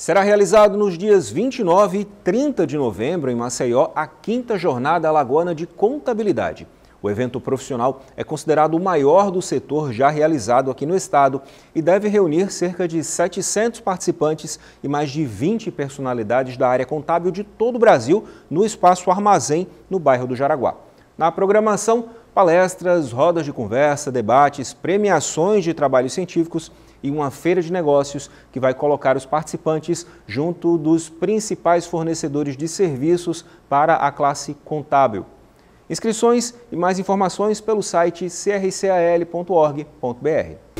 Será realizado nos dias 29 e 30 de novembro, em Maceió, a quinta Jornada Alagoana de Contabilidade. O evento profissional é considerado o maior do setor já realizado aqui no estado e deve reunir cerca de 700 participantes e mais de 20 personalidades da área contábil de todo o Brasil no espaço Armazém, no bairro do Jaraguá. Na programação, palestras, rodas de conversa, debates, premiações de trabalhos científicos e uma feira de negócios que vai colocar os participantes junto dos principais fornecedores de serviços para a classe contábil. Inscrições e mais informações pelo site crcal.org.br.